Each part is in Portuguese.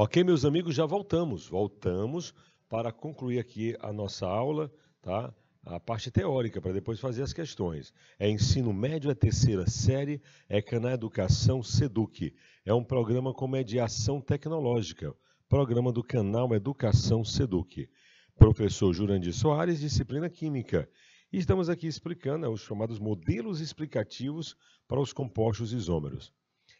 Ok, meus amigos, já voltamos. Voltamos para concluir aqui a nossa aula, tá? A parte teórica, para depois fazer as questões. É ensino médio, é terceira série, é Canal Educação Seduc. É um programa com mediação tecnológica, programa do canal Educação Seduc. Professor Jurandir Soares, disciplina Química. E estamos aqui explicando né, os chamados modelos explicativos para os compostos isômeros.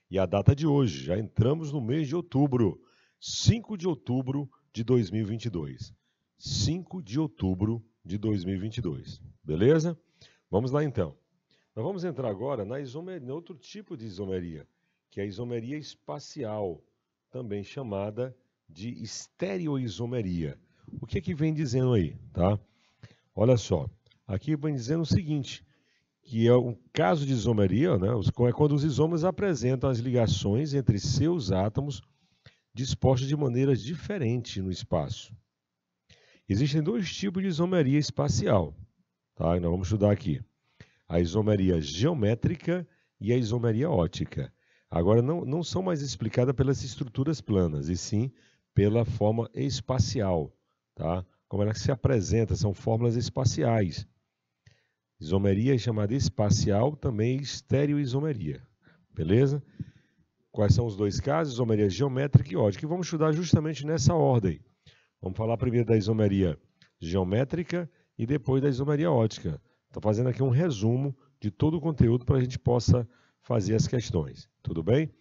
E a data de hoje, já entramos no mês de outubro 5 de outubro de 2022. 5 de outubro de 2022. Beleza? Vamos lá então. Nós vamos entrar agora na isomeria, no outro tipo de isomeria, que é a isomeria espacial, também chamada de estereoisomeria. O que é que vem dizendo aí, tá? Olha só, aqui vem dizendo o seguinte, que é um caso de isomeria, né? é quando os isomers apresentam as ligações entre seus átomos dispostas de maneiras diferentes no espaço. Existem dois tipos de isomeria espacial, tá? nós vamos estudar aqui. A isomeria geométrica e a isomeria ótica. Agora, não, não são mais explicadas pelas estruturas planas, e sim pela forma espacial, tá? como ela se apresenta, são fórmulas espaciais. Isomeria é chamada espacial, também estereoisomeria, beleza? Quais são os dois casos? Isomeria geométrica e ótica, vamos estudar justamente nessa ordem. Vamos falar primeiro da isomeria geométrica e depois da isomeria ótica. Estou fazendo aqui um resumo de todo o conteúdo para a gente possa fazer as questões. Tudo bem?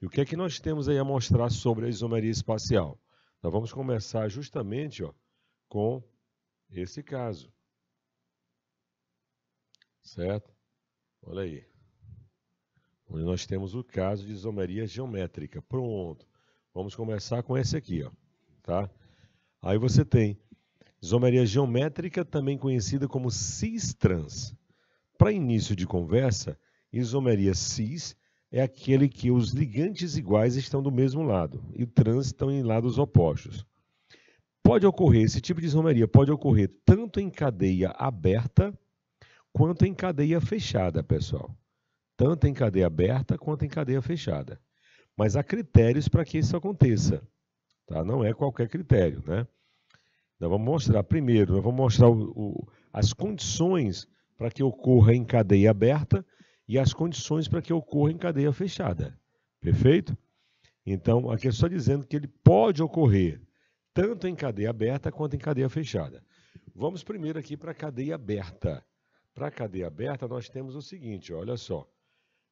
E o que é que nós temos aí a mostrar sobre a isomeria espacial? Nós vamos começar justamente ó, com esse caso. Certo? Olha aí onde nós temos o caso de isomeria geométrica. Pronto. Vamos começar com esse aqui, ó, tá? Aí você tem isomeria geométrica, também conhecida como cis-trans. Para início de conversa, isomeria cis é aquele que os ligantes iguais estão do mesmo lado e trans estão em lados opostos. Pode ocorrer, esse tipo de isomeria pode ocorrer tanto em cadeia aberta quanto em cadeia fechada, pessoal tanto em cadeia aberta quanto em cadeia fechada. Mas há critérios para que isso aconteça. Tá? Não é qualquer critério. Né? Nós então, vamos mostrar primeiro, nós vamos mostrar o, o, as condições para que ocorra em cadeia aberta e as condições para que ocorra em cadeia fechada. Perfeito? Então, aqui é só dizendo que ele pode ocorrer tanto em cadeia aberta quanto em cadeia fechada. Vamos primeiro aqui para a cadeia aberta. Para a cadeia aberta, nós temos o seguinte, olha só.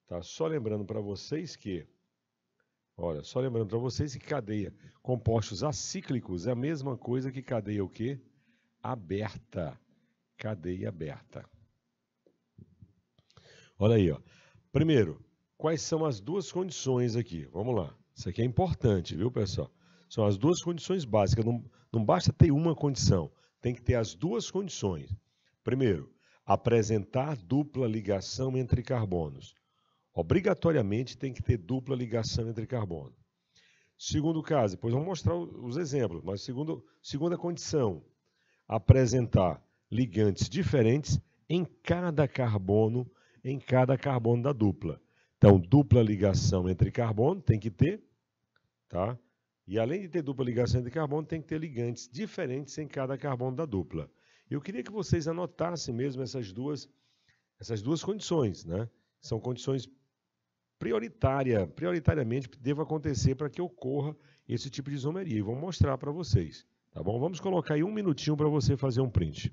Tá? Só lembrando para vocês que, olha, só lembrando para vocês que cadeia compostos acíclicos é a mesma coisa que cadeia o quê? Aberta. Cadeia aberta. Olha aí, ó. Primeiro, quais são as duas condições aqui? Vamos lá. Isso aqui é importante, viu, pessoal? São as duas condições básicas. Não, não basta ter uma condição, tem que ter as duas condições. Primeiro, apresentar dupla ligação entre carbonos. Obrigatoriamente tem que ter dupla ligação entre carbono. Segundo caso, depois vamos mostrar os exemplos, mas segundo, segunda condição, apresentar ligantes diferentes em cada carbono, em cada carbono da dupla. Então, dupla ligação entre carbono tem que ter, tá? E além de ter dupla ligação entre carbono, tem que ter ligantes diferentes em cada carbono da dupla. Eu queria que vocês anotassem mesmo essas duas, essas duas condições, né? São condições prioritária, prioritariamente deva acontecer para que ocorra esse tipo de isomeria. E vou mostrar para vocês, tá bom? Vamos colocar aí um minutinho para você fazer um print.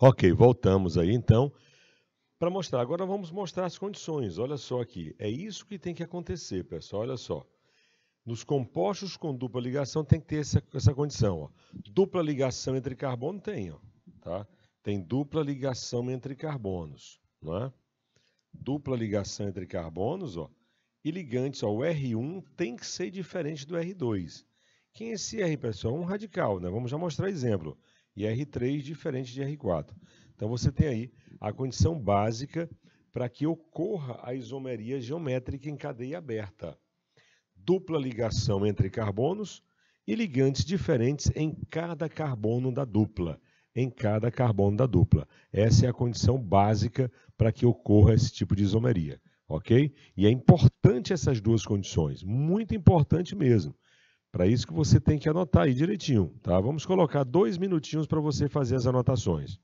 Ok, voltamos aí então para mostrar. Agora vamos mostrar as condições. Olha só aqui. É isso que tem que acontecer, pessoal. Olha só. Nos compostos com dupla ligação tem que ter essa, essa condição. Ó. Dupla ligação entre carbono tem, ó, tá? Tem dupla ligação entre carbonos, não é? Dupla ligação entre carbonos, ó. E ligantes, ó, o R1 tem que ser diferente do R2. Quem é esse R, pessoal? É um radical, né? Vamos já mostrar exemplo e R3 diferente de R4. Então você tem aí a condição básica para que ocorra a isomeria geométrica em cadeia aberta. Dupla ligação entre carbonos e ligantes diferentes em cada carbono da dupla. Em cada carbono da dupla. Essa é a condição básica para que ocorra esse tipo de isomeria. Ok? E é importante essas duas condições, muito importante mesmo. Para isso que você tem que anotar aí direitinho, tá? Vamos colocar dois minutinhos para você fazer as anotações.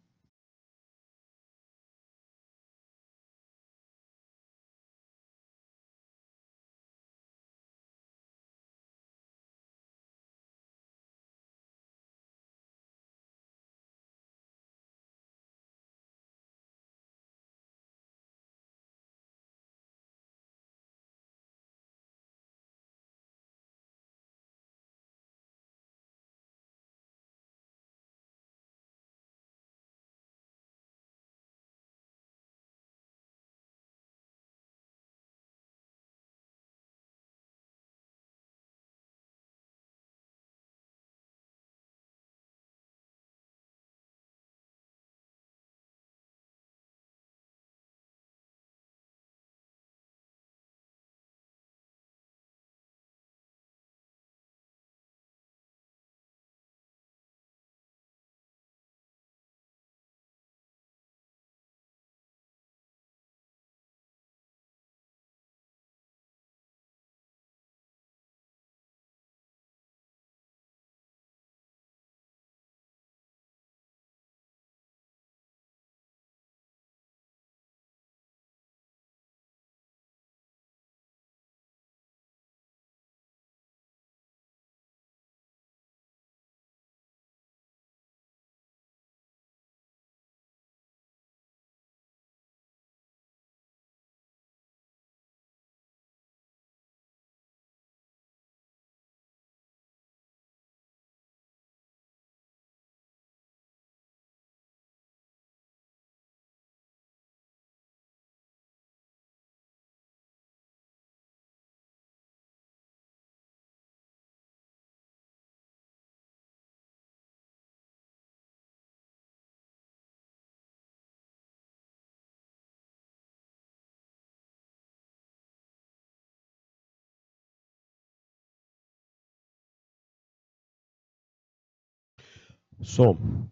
Som.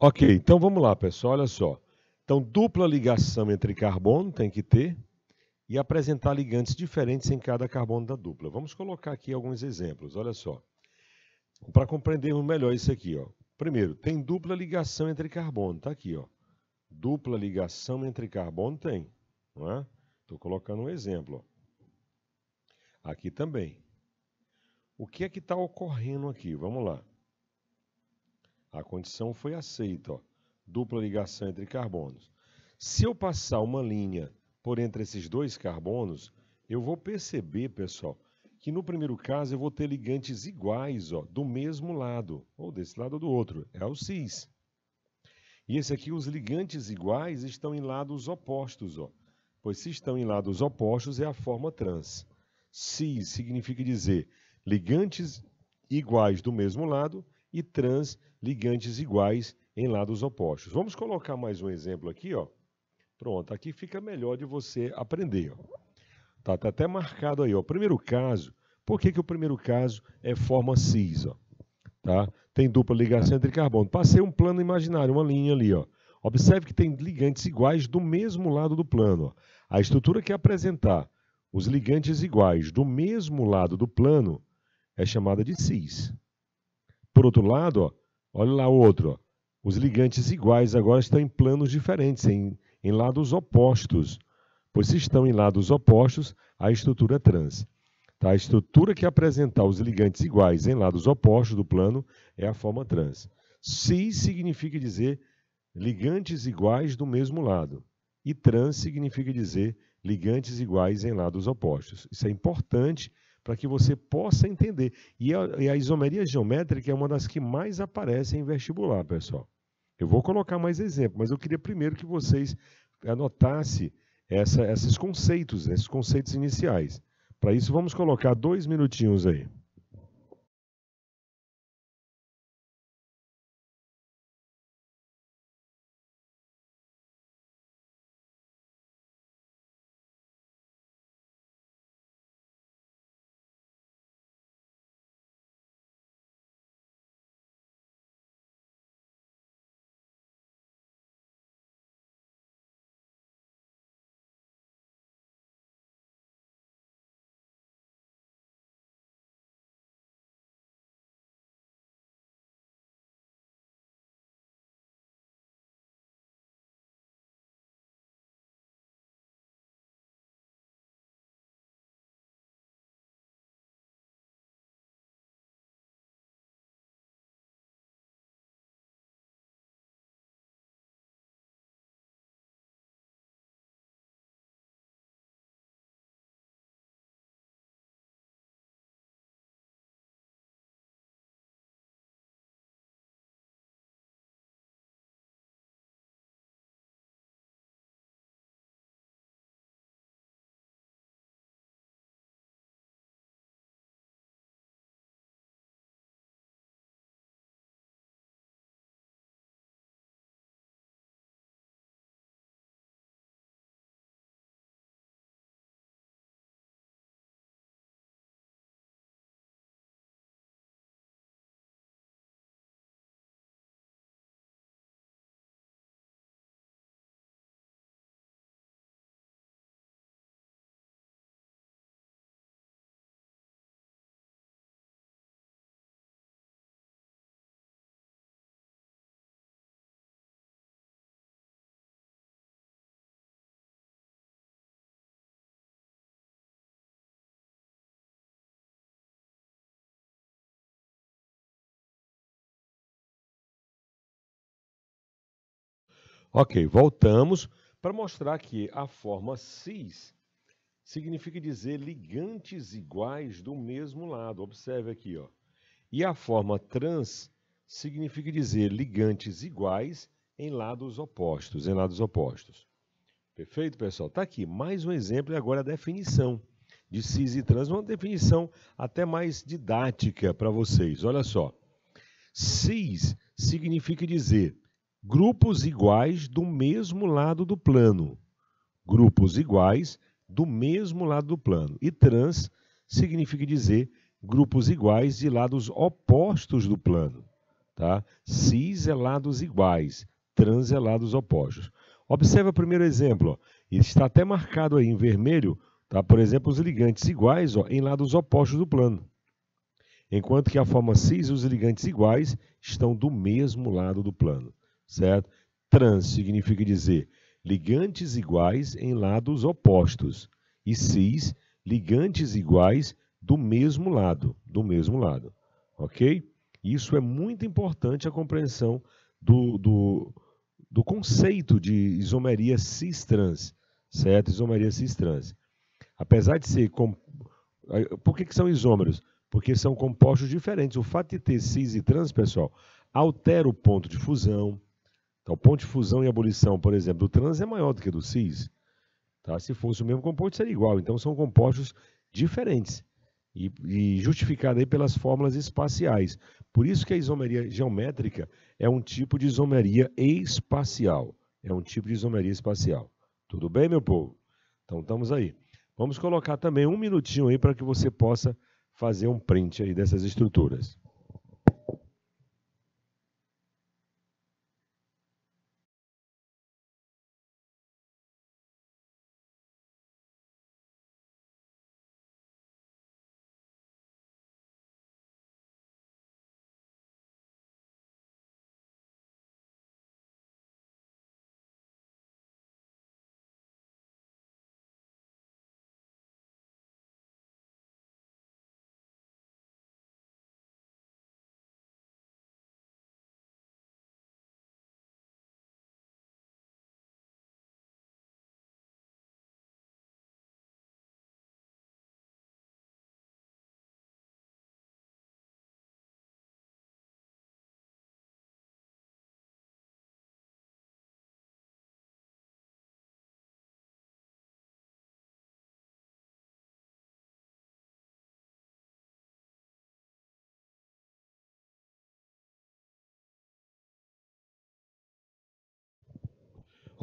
Ok, então vamos lá, pessoal. Olha só. Então, dupla ligação entre carbono tem que ter e apresentar ligantes diferentes em cada carbono da dupla. Vamos colocar aqui alguns exemplos. Olha só. Para compreendermos melhor isso aqui, ó. Primeiro, tem dupla ligação entre carbono, tá aqui, ó. Dupla ligação entre carbono tem, não é? Estou colocando um exemplo, ó. Aqui também. O que é que está ocorrendo aqui? Vamos lá. A condição foi aceita, ó, dupla ligação entre carbonos. Se eu passar uma linha por entre esses dois carbonos, eu vou perceber, pessoal, que no primeiro caso eu vou ter ligantes iguais, ó, do mesmo lado, ou desse lado ou do outro, é o cis. E esse aqui, os ligantes iguais estão em lados opostos, ó, pois se estão em lados opostos é a forma trans. Cis significa dizer ligantes iguais do mesmo lado e trans ligantes iguais em lados opostos. Vamos colocar mais um exemplo aqui, ó. Pronto, aqui fica melhor de você aprender. Ó. Tá, tá, até marcado aí, ó. Primeiro caso, por que, que o primeiro caso é forma cis, ó? Tá? Tem dupla ligação entre carbono. Passei um plano imaginário, uma linha ali, ó. Observe que tem ligantes iguais do mesmo lado do plano. Ó. A estrutura que apresentar os ligantes iguais do mesmo lado do plano é chamada de cis. Por outro lado, ó, Olha lá o outro. Os ligantes iguais agora estão em planos diferentes, em, em lados opostos. Pois se estão em lados opostos, a estrutura é trans. Tá? A estrutura que apresentar os ligantes iguais em lados opostos do plano é a forma trans. Cis significa dizer ligantes iguais do mesmo lado. E trans significa dizer ligantes iguais em lados opostos. Isso é importante para que você possa entender. E a, e a isomeria geométrica é uma das que mais aparece em vestibular, pessoal. Eu vou colocar mais exemplos, mas eu queria primeiro que vocês anotassem essa, esses conceitos, esses conceitos iniciais. Para isso, vamos colocar dois minutinhos aí. Ok, voltamos para mostrar que a forma cis significa dizer ligantes iguais do mesmo lado. Observe aqui, ó. E a forma trans significa dizer ligantes iguais em lados opostos, em lados opostos. Perfeito, pessoal? Está aqui mais um exemplo e agora a definição de cis e trans, uma definição até mais didática para vocês. Olha só. Cis significa dizer grupos iguais do mesmo lado do plano. Grupos iguais do mesmo lado do plano. E trans significa dizer grupos iguais de lados opostos do plano. Tá? Cis é lados iguais, trans é lados opostos. Observe o primeiro exemplo. Ó. Está até marcado aí em vermelho, tá? por exemplo, os ligantes iguais ó, em lados opostos do plano. Enquanto que a forma cis e os ligantes iguais estão do mesmo lado do plano certo? Trans significa dizer ligantes iguais em lados opostos e cis ligantes iguais do mesmo lado, do mesmo lado, ok? Isso é muito importante a compreensão do, do, do conceito de isomeria cis-trans, certo? Isomeria cis-trans. Apesar de ser... Com... Por que, que são isômeros? Porque são compostos diferentes. O fato de ter cis e trans, pessoal, altera o ponto de fusão, então, o ponto de fusão e abolição, por exemplo, do trans é maior do que do cis. Tá? Se fosse o mesmo composto, seria igual. Então, são compostos diferentes e, e justificado aí pelas fórmulas espaciais. Por isso que a isomeria geométrica é um tipo de isomeria espacial. É um tipo de isomeria espacial. Tudo bem, meu povo? Então, estamos aí. Vamos colocar também um minutinho aí para que você possa fazer um print aí dessas estruturas.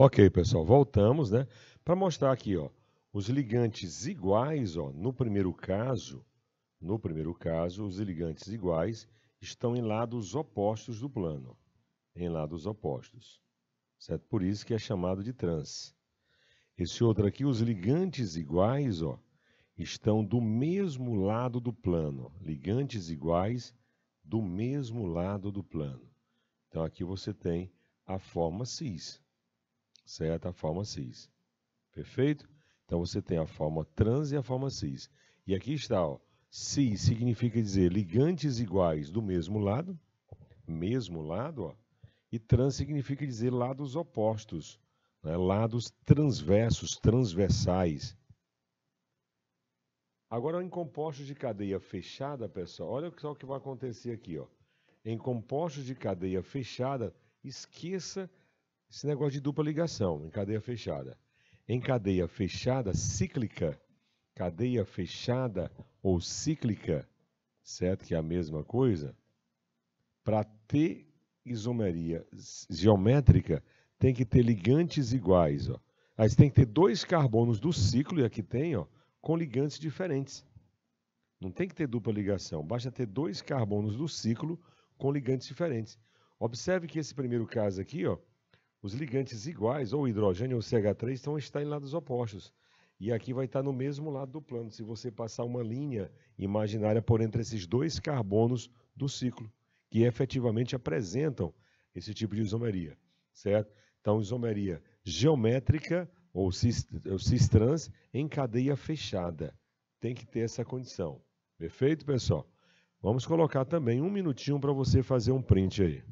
Ok, pessoal, voltamos, né? Para mostrar aqui, ó, os ligantes iguais, ó, no primeiro caso, no primeiro caso, os ligantes iguais estão em lados opostos do plano, em lados opostos, certo? Por isso que é chamado de trans. Esse outro aqui, os ligantes iguais, ó, estão do mesmo lado do plano, ligantes iguais do mesmo lado do plano. Então aqui você tem a forma cis certo? A forma cis. Perfeito? Então você tem a forma trans e a forma cis. E aqui está, ó, cis significa dizer ligantes iguais do mesmo lado, mesmo lado, ó, e trans significa dizer lados opostos, né? lados transversos, transversais. Agora, em compostos de cadeia fechada, pessoal, olha só o que vai acontecer aqui. Ó. Em compostos de cadeia fechada, esqueça esse negócio de dupla ligação em cadeia fechada. Em cadeia fechada cíclica, cadeia fechada ou cíclica, certo? Que é a mesma coisa. Para ter isomeria geométrica, tem que ter ligantes iguais. Ó. Aí você tem que ter dois carbonos do ciclo, e aqui tem, ó, com ligantes diferentes. Não tem que ter dupla ligação, basta ter dois carbonos do ciclo com ligantes diferentes. Observe que esse primeiro caso aqui, ó, os ligantes iguais, ou hidrogênio ou CH3, estão, estão em lados opostos. E aqui vai estar no mesmo lado do plano, se você passar uma linha imaginária por entre esses dois carbonos do ciclo, que efetivamente apresentam esse tipo de isomeria, certo? Então, isomeria geométrica ou cis-trans em cadeia fechada. Tem que ter essa condição. Perfeito, pessoal? Vamos colocar também um minutinho para você fazer um print aí.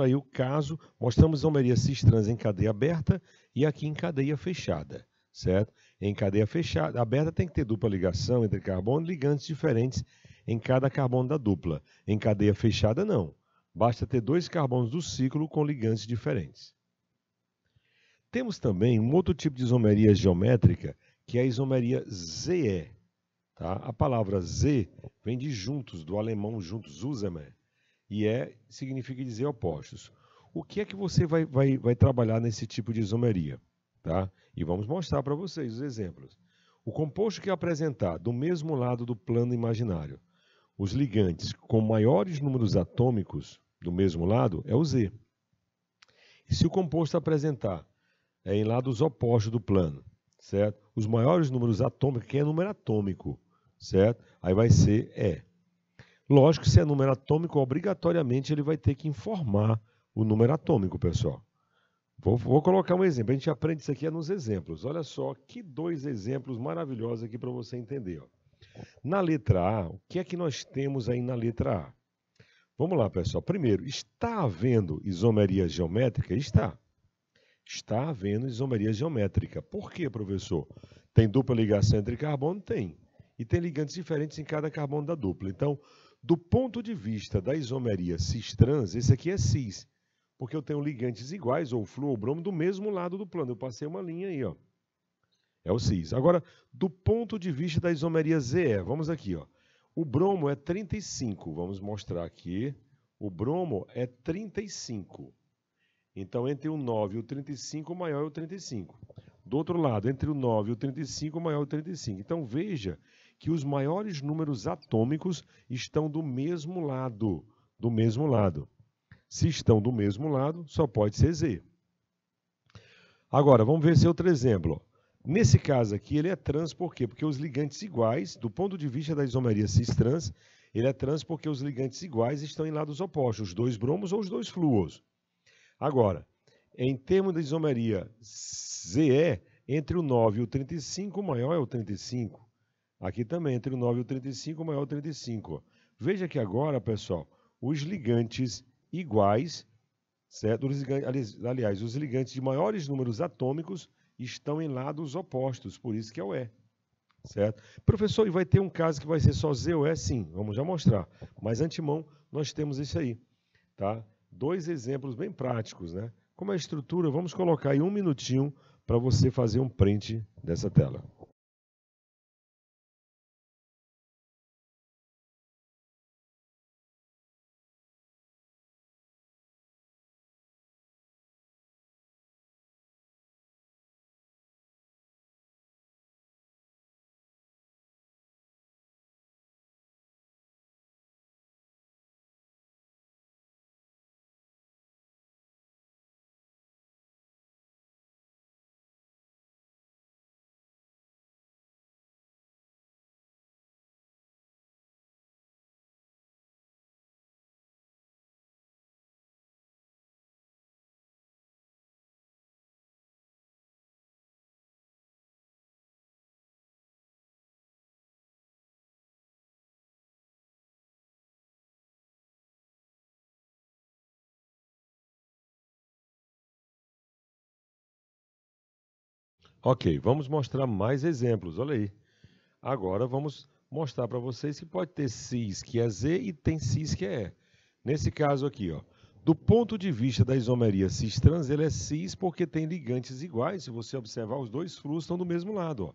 aí o caso, mostramos anomalia cis-trans em cadeia aberta e aqui em cadeia fechada, certo? Em cadeia fechada, aberta tem que ter dupla ligação entre carbono, ligantes diferentes em cada carbono da dupla. Em cadeia fechada, não. Basta ter dois carbonos do ciclo com ligantes diferentes. Temos também um outro tipo de isomeria geométrica, que é a isomeria ZE. Tá? A palavra Z vem de juntos, do alemão juntos, Zusammen. E é significa dizer opostos. O que é que você vai, vai, vai trabalhar nesse tipo de isomeria? Tá? E vamos mostrar para vocês os exemplos. O composto que é apresentar do mesmo lado do plano imaginário os ligantes com maiores números atômicos do mesmo lado é o Z. E se o composto apresentar é em lados opostos do plano, certo? Os maiores números atômicos, que é número atômico, certo? Aí vai ser E. Lógico que se é número atômico, obrigatoriamente ele vai ter que informar o número atômico, pessoal. Vou, vou, colocar um exemplo. A gente aprende isso aqui é nos exemplos. Olha só que dois exemplos maravilhosos aqui para você entender. Ó. Na letra A, o que é que nós temos aí na letra A? Vamos lá, pessoal. Primeiro, está havendo isomeria geométrica? Está. Está havendo isomeria geométrica. Por quê, professor? Tem dupla ligação entre carbono? Tem. E tem ligantes diferentes em cada carbono da dupla. Então, do ponto de vista da isomeria cis-trans, esse aqui é cis, porque eu tenho ligantes iguais, ou flúor ou bromo, do mesmo lado do plano. Eu passei uma linha aí, ó. É o cis. Agora, do ponto de vista da isomeria ZE, vamos aqui, ó. O bromo é 35, vamos mostrar aqui. O bromo é 35. Então, entre o 9 e o 35, o maior é o 35. Do outro lado, entre o 9 e o 35, o maior é o 35. Então, veja que os maiores números atômicos estão do mesmo lado, do mesmo lado. Se estão do mesmo lado, só pode ser Z. Agora, vamos ver esse outro exemplo. Nesse caso aqui, ele é trans por quê? Porque os ligantes iguais, do ponto de vista da isomeria cis-trans, ele é trans porque os ligantes iguais estão em lados opostos, os dois bromos ou os dois flúors. Agora, em termos da isomeria ZE, entre o 9 e o 35, o maior é o 35. Aqui também, entre o 9 e o 35, o maior 35. É Veja que agora, pessoal, os ligantes iguais, certo? Os ligantes, aliás, os ligantes de maiores números atômicos estão em lados opostos, por isso que é o E. Certo? Professor, e vai ter um caso que vai ser só Z ou E? Sim, vamos já mostrar. Mas, antemão, nós temos isso aí. Tá? Dois exemplos bem práticos. Né? Como é a estrutura, vamos colocar aí um minutinho para você fazer um print dessa tela. Ok, vamos mostrar mais exemplos. Olha aí. Agora vamos mostrar para vocês que pode ter cis que é Z e tem cis que é E. Nesse caso aqui, ó, do ponto de vista da isomeria cis trans, ele é cis porque tem ligantes iguais. Se você observar, os dois frutos estão do mesmo lado. Ó.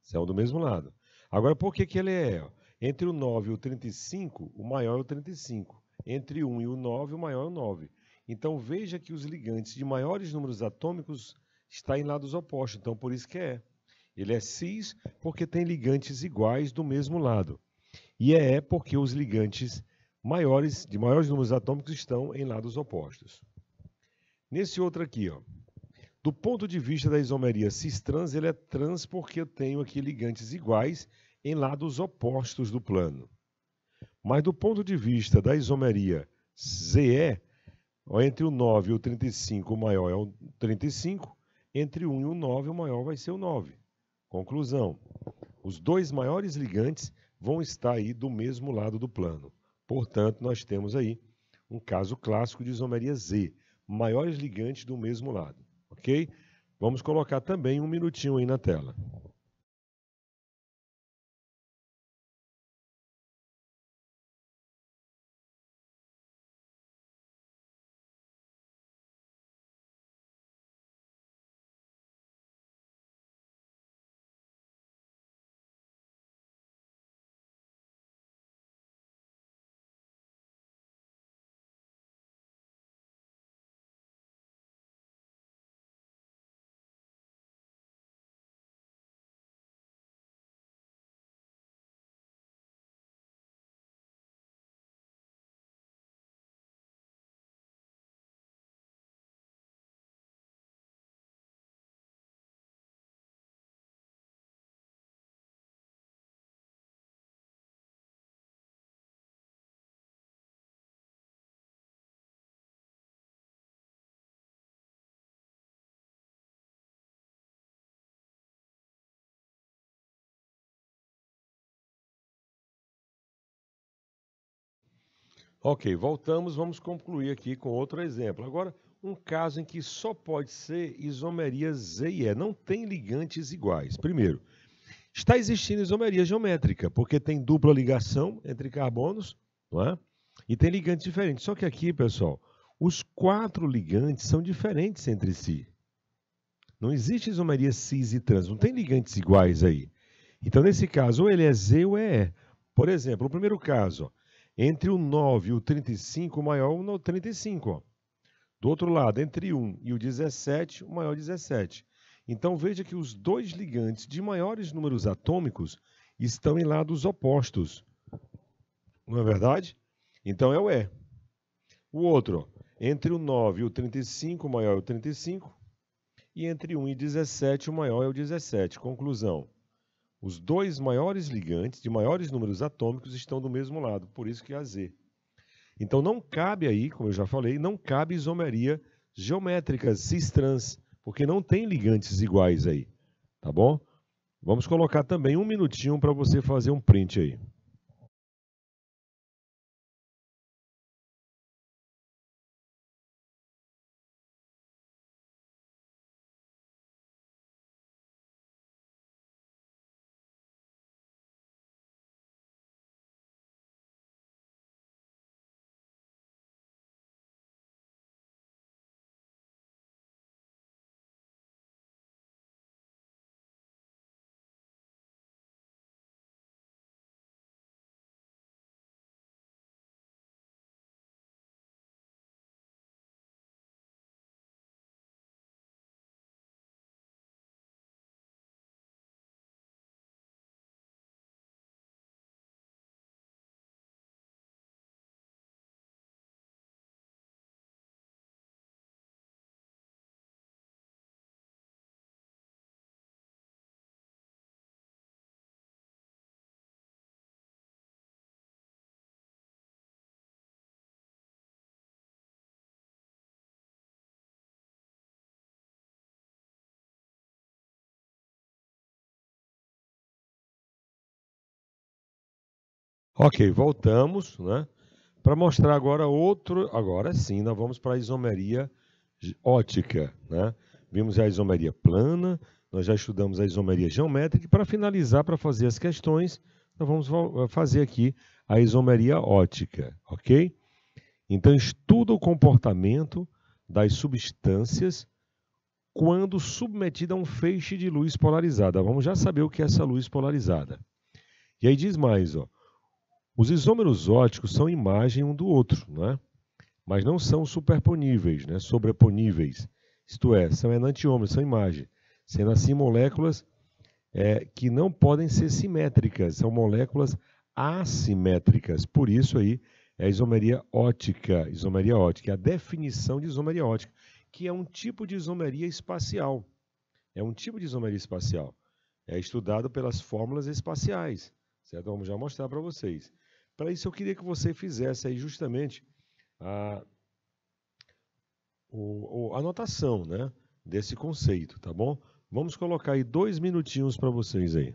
São do mesmo lado. Agora, por que, que ele é? Ó? Entre o 9 e o 35, o maior é o 35. Entre 1 e o 9, o maior é o 9. Então, veja que os ligantes de maiores números atômicos está em lados opostos, então por isso que é. Ele é cis porque tem ligantes iguais do mesmo lado. E é E é porque os ligantes maiores, de maiores números atômicos estão em lados opostos. Nesse outro aqui, ó, do ponto de vista da isomeria cis-trans, ele é trans porque eu tenho aqui ligantes iguais em lados opostos do plano. Mas do ponto de vista da isomeria ZE, entre o 9 e o 35, o maior é o 35, entre 1 e o 9, o maior vai ser o 9. Conclusão: os dois maiores ligantes vão estar aí do mesmo lado do plano. Portanto, nós temos aí um caso clássico de isomeria Z, maiores ligantes do mesmo lado, ok? Vamos colocar também um minutinho aí na tela. Ok, voltamos, vamos concluir aqui com outro exemplo. Agora, um caso em que só pode ser isomeria Z e E, não tem ligantes iguais. Primeiro, está existindo isomeria geométrica, porque tem dupla ligação entre carbonos, não é? E tem ligantes diferentes. Só que aqui, pessoal, os quatro ligantes são diferentes entre si. Não existe isomeria cis e trans, não tem ligantes iguais aí. Então, nesse caso, ou ele é Z ou é E. Por exemplo, o primeiro caso, ó, entre o 9 e o 35, o maior é o 35. Do outro lado, entre 1 e o 17, o maior é o 17. Então veja que os dois ligantes de maiores números atômicos estão em lados opostos. Não é verdade? Então é o E. O outro, entre o 9 e o 35, o maior é o 35. E entre 1 e 17, o maior é o 17. Conclusão. Os dois maiores ligantes de maiores números atômicos estão do mesmo lado, por isso que é Az. Então não cabe aí, como eu já falei, não cabe isomeria geométrica, cis-trans, porque não tem ligantes iguais aí, tá bom? Vamos colocar também um minutinho para você fazer um print aí. Ok, voltamos, né? Para mostrar agora outro, agora sim, nós vamos para a isomeria ótica, né? Vimos a isomeria plana, nós já estudamos a isomeria geométrica e para finalizar, para fazer as questões, nós vamos eh, fazer aqui a isomeria ótica, ok? Então, estuda o comportamento das substâncias quando submetida a um feixe de luz polarizada. Vamos já saber o que é essa luz polarizada. E aí diz mais, ó. Os isômeros óticos são imagem um do outro, né? mas não são superponíveis, né? sobreponíveis. Isto é, são enantiômeros, são imagem. Sendo assim, moléculas é, que não podem ser simétricas, são moléculas assimétricas. Por isso aí é a isomeria ótica, isomeria ótica, é a definição de isomeria ótica, que é um tipo de isomeria espacial. É um tipo de isomeria espacial. É estudado pelas fórmulas espaciais, certo? Vamos já mostrar para vocês. Para isso, eu queria que você fizesse aí justamente a, o, a anotação né, desse conceito, tá bom? Vamos colocar aí dois minutinhos para vocês aí.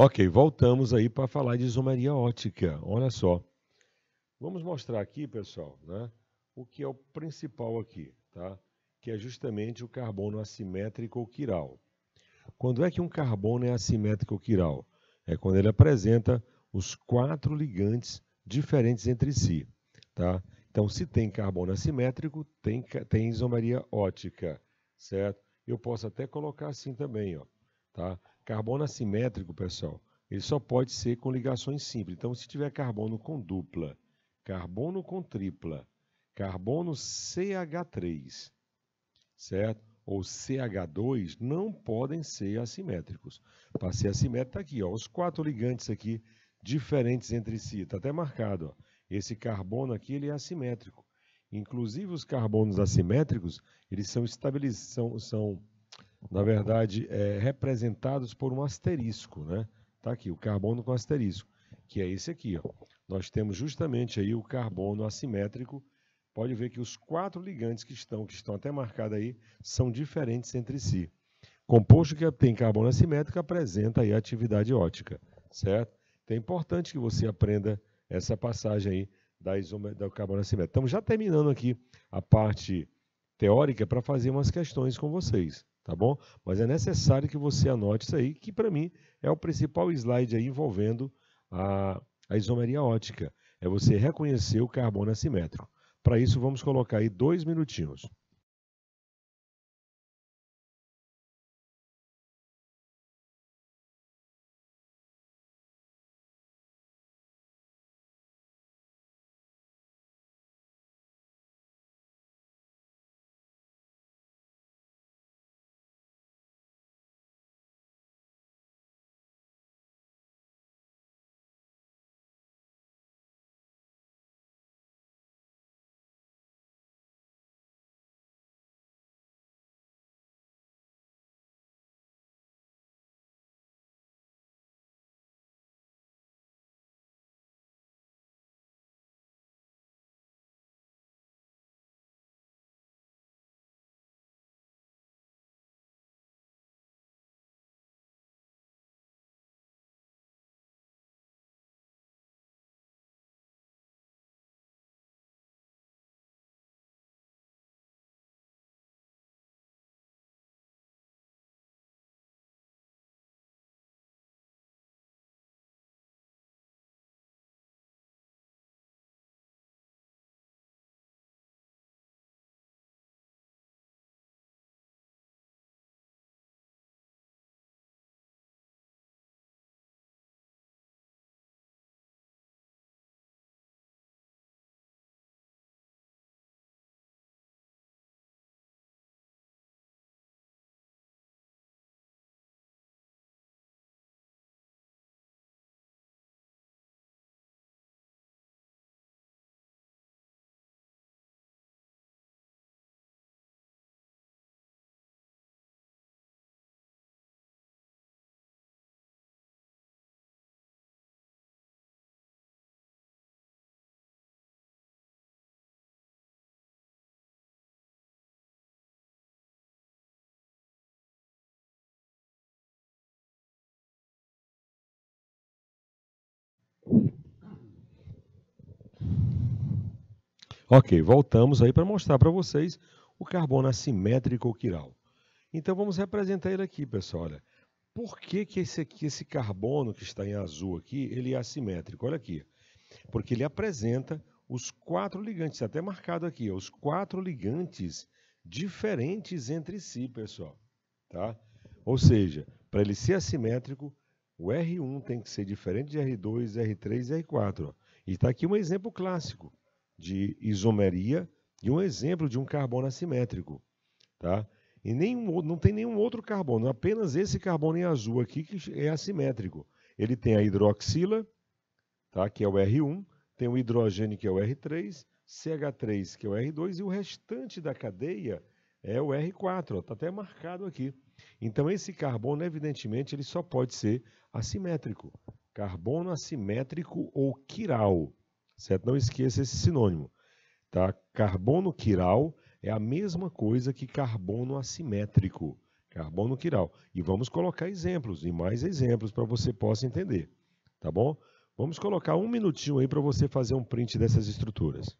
Ok, voltamos aí para falar de isomaria ótica. Olha só. Vamos mostrar aqui, pessoal, né, o que é o principal aqui, tá? que é justamente o carbono assimétrico quiral. Quando é que um carbono é assimétrico quiral? É quando ele apresenta os quatro ligantes diferentes entre si. Tá? Então, se tem carbono assimétrico, tem, tem isomaria ótica, certo? Eu posso até colocar assim também, ó, tá? Carbono assimétrico, pessoal, ele só pode ser com ligações simples. Então, se tiver carbono com dupla, carbono com tripla, carbono CH3, certo? Ou CH2, não podem ser assimétricos. Para ser assimétrico, está aqui, ó, os quatro ligantes aqui, diferentes entre si. Está até marcado. Ó. Esse carbono aqui ele é assimétrico. Inclusive, os carbonos assimétricos, eles são, estabiliz... são, são na verdade, é, representados por um asterisco, né? Tá aqui o carbono com asterisco, que é esse aqui, ó. Nós temos justamente aí o carbono assimétrico. Pode ver que os quatro ligantes que estão, que estão até marcados aí, são diferentes entre si. Composto que tem carbono assimétrico apresenta aí atividade ótica, certo? Então é importante que você aprenda essa passagem aí da do carbono assimétrico. Estamos já terminando aqui a parte teórica para fazer umas questões com vocês tá bom? Mas é necessário que você anote isso aí, que para mim é o principal slide aí envolvendo a, a isomeria ótica. É você reconhecer o carbono assimétrico. Para isso, vamos colocar aí dois minutinhos. Ok, voltamos aí para mostrar para vocês o carbono assimétrico quiral. Então vamos representar ele aqui, pessoal. Olha, por que, que esse, aqui, esse carbono que está em azul aqui, ele é assimétrico? Olha aqui, porque ele apresenta os quatro ligantes, até marcado aqui, os quatro ligantes diferentes entre si, pessoal. Tá? Ou seja, para ele ser assimétrico, o R1 tem que ser diferente de R2, R3 e R4. E está aqui um exemplo clássico de isomeria e um exemplo de um carbono assimétrico. Tá? E nenhum, não tem nenhum outro carbono, apenas esse carbono em azul aqui que é assimétrico. Ele tem a hidroxila, tá? que é o R1, tem o hidrogênio, que é o R3, CH3, que é o R2, e o restante da cadeia é o R4. Está até marcado aqui. Então esse carbono, evidentemente, ele só pode ser assimétrico. Carbono assimétrico ou quiral, certo? Não esqueça esse sinônimo, tá? Carbono quiral é a mesma coisa que carbono assimétrico, carbono quiral. E vamos colocar exemplos e mais exemplos para você possa entender, tá bom? Vamos colocar um minutinho aí para você fazer um print dessas estruturas.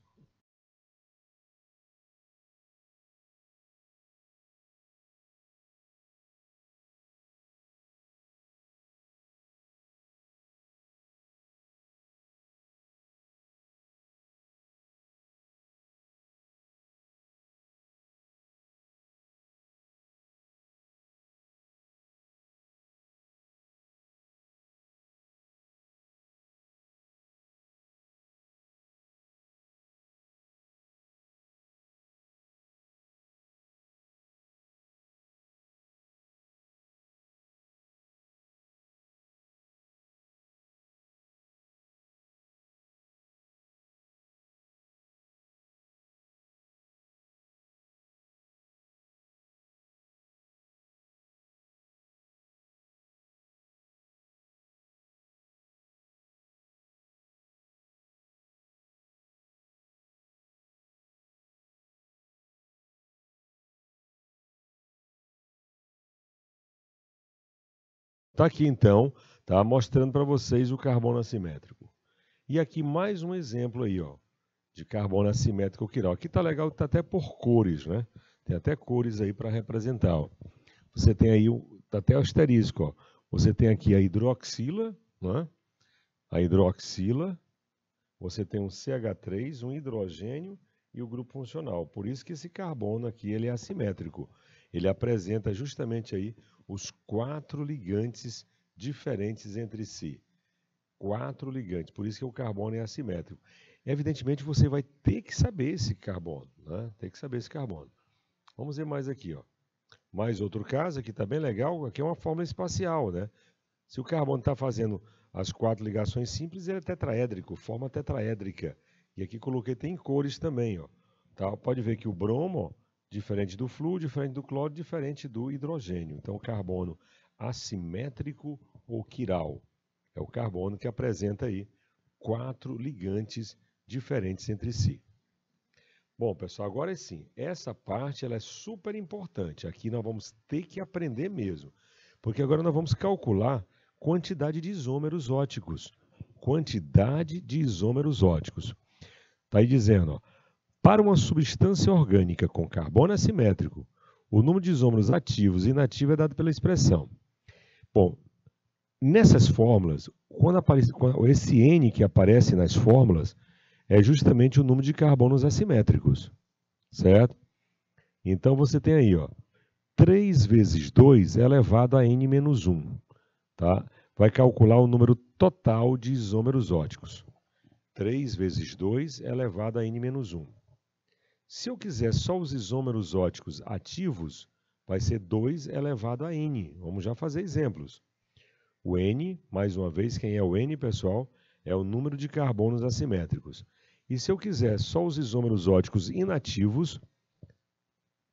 Está aqui então, tá mostrando para vocês o carbono assimétrico. E aqui mais um exemplo aí, ó, de carbono assimétrico quiral. Aqui tá legal, tá até por cores, né? Tem até cores aí para representar. Ó. Você tem aí, tá até asterisco, ó. Você tem aqui a hidroxila, né? A hidroxila, você tem um CH3, um hidrogênio e o grupo funcional. Por isso que esse carbono aqui ele é assimétrico. Ele apresenta justamente aí os quatro ligantes diferentes entre si. Quatro ligantes, por isso que o carbono é assimétrico. Evidentemente, você vai ter que saber esse carbono, né? Tem que saber esse carbono. Vamos ver mais aqui, ó. Mais outro caso aqui, tá bem legal, aqui é uma fórmula espacial, né? Se o carbono está fazendo as quatro ligações simples, ele é tetraédrico, forma tetraédrica. E aqui coloquei, tem cores também, ó. Tá? Pode ver que o bromo, ó, diferente do flúor, diferente do cloro, diferente do hidrogênio. Então, o carbono assimétrico ou quiral é o carbono que apresenta aí quatro ligantes diferentes entre si. Bom, pessoal, agora sim, essa parte ela é super importante. Aqui nós vamos ter que aprender mesmo, porque agora nós vamos calcular quantidade de isômeros óticos. Quantidade de isômeros óticos. Está aí dizendo, ó, para uma substância orgânica com carbono assimétrico, o número de isômeros ativos e inativos é dado pela expressão. Bom, nessas fórmulas, quando aparece, quando, esse N que aparece nas fórmulas é justamente o número de carbonos assimétricos, certo? Então você tem aí, ó, 3 vezes 2 é elevado a N menos 1, tá? Vai calcular o número total de isômeros óticos. 3 vezes 2 é elevado a N menos 1. Se eu quiser só os isômeros óticos ativos, vai ser 2 elevado a n. Vamos já fazer exemplos. O n, mais uma vez, quem é o n, pessoal, é o número de carbonos assimétricos. E se eu quiser só os isômeros óticos inativos,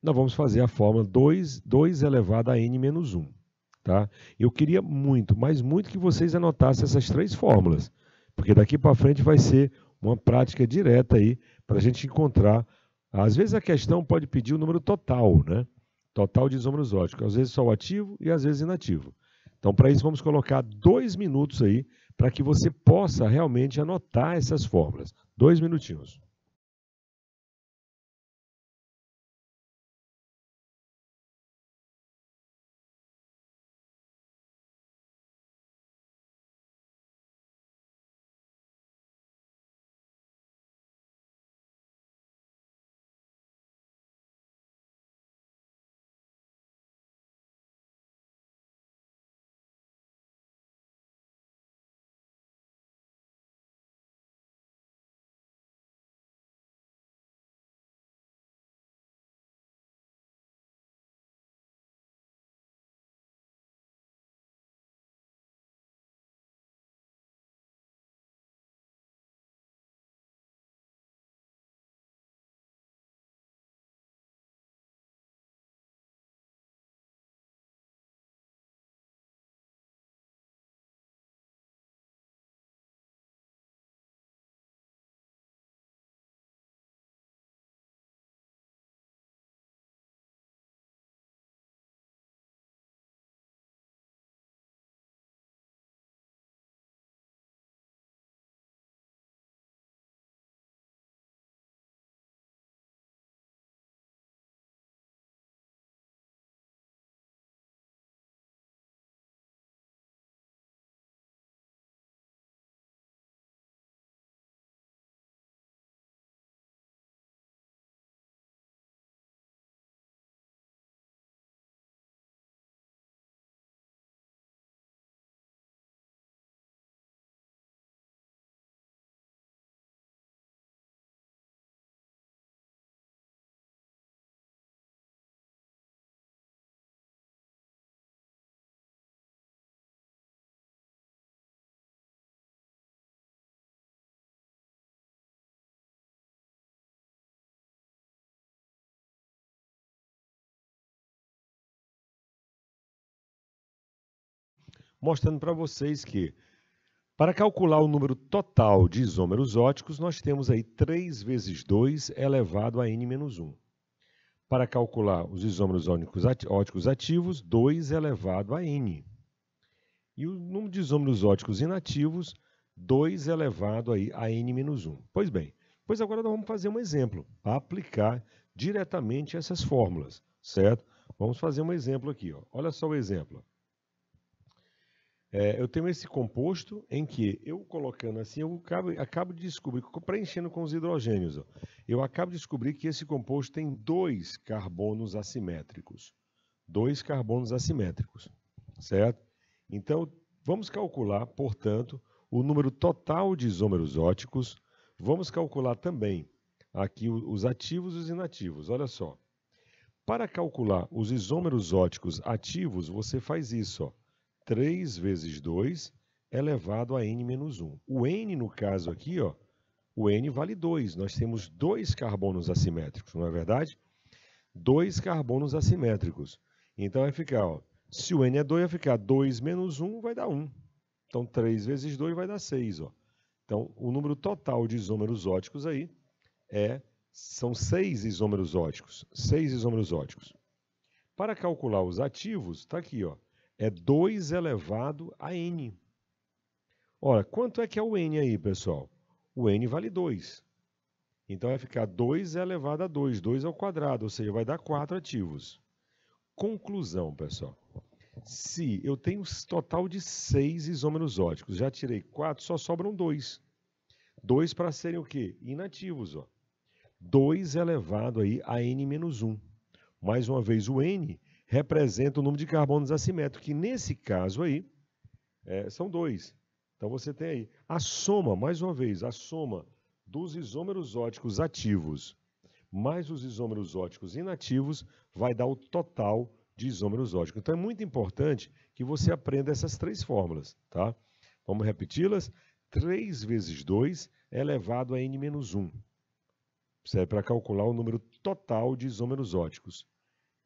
nós vamos fazer a fórmula 2, 2 elevado a n menos 1. Tá? Eu queria muito, mas muito que vocês anotassem essas três fórmulas, porque daqui para frente vai ser uma prática direta aí para a gente encontrar às vezes a questão pode pedir o número total, né? Total de isômeros óticos. Às vezes só o ativo e às vezes inativo. Então, para isso, vamos colocar dois minutos aí para que você possa realmente anotar essas fórmulas. Dois minutinhos. mostrando para vocês que, para calcular o número total de isômeros óticos, nós temos aí 3 vezes 2 elevado a n menos 1. Para calcular os isômeros óticos ativos, 2 elevado a n. E o número de isômeros óticos inativos, 2 elevado aí a n menos 1. Pois bem, pois agora nós vamos fazer um exemplo para aplicar diretamente essas fórmulas, certo? Vamos fazer um exemplo aqui. Ó. Olha só o exemplo. É, eu tenho esse composto em que eu colocando assim, eu acabo, acabo de descobrir, preenchendo com os hidrogênios, ó, eu acabo de descobrir que esse composto tem dois carbonos assimétricos. Dois carbonos assimétricos, certo? Então, vamos calcular, portanto, o número total de isômeros óticos. Vamos calcular também aqui os ativos e os inativos. Olha só. Para calcular os isômeros óticos ativos, você faz isso, ó 3 vezes 2 elevado é a n menos 1. O n, no caso aqui, ó, o n vale 2. Nós temos dois carbonos assimétricos, não é verdade? Dois carbonos assimétricos. Então, vai ficar, ó, se o n é 2, vai ficar 2 menos 1, vai dar 1. Então, 3 vezes 2 vai dar 6. Ó. Então, o número total de isômeros óticos aí é, são 6 isômeros óticos. 6 isômeros óticos. Para calcular os ativos, está aqui, ó é 2 elevado a n. Ora, quanto é que é o n aí, pessoal? O n vale 2. Então vai ficar 2 elevado a 2, 2 ao quadrado, ou seja, vai dar 4 ativos. Conclusão, pessoal. Se eu tenho um total de 6 isômeros óticos, já tirei 4, só sobram 2. 2 para serem o quê? Inativos. 2 elevado aí a n menos 1. Mais uma vez, o n representa o número de carbonos assimétricos que nesse caso aí é, são dois. Então você tem aí a soma, mais uma vez, a soma dos isômeros óticos ativos mais os isômeros óticos inativos vai dar o total de isômeros óticos. Então é muito importante que você aprenda essas três fórmulas, tá? Vamos repeti-las? 3 vezes 2 é elevado a n menos 1. Serve para calcular o número total de isômeros óticos.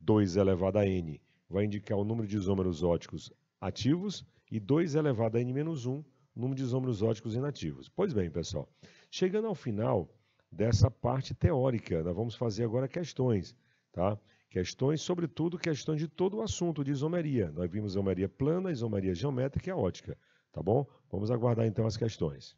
2 elevado a n vai indicar o número de isômeros óticos ativos e 2 elevado a n menos 1, o número de isômeros óticos inativos. Pois bem, pessoal, chegando ao final dessa parte teórica, nós vamos fazer agora questões, tá? Questões, sobretudo, questões de todo o assunto de isomeria. Nós vimos isomeria plana, isomeria geométrica e a ótica, tá bom? Vamos aguardar então as questões.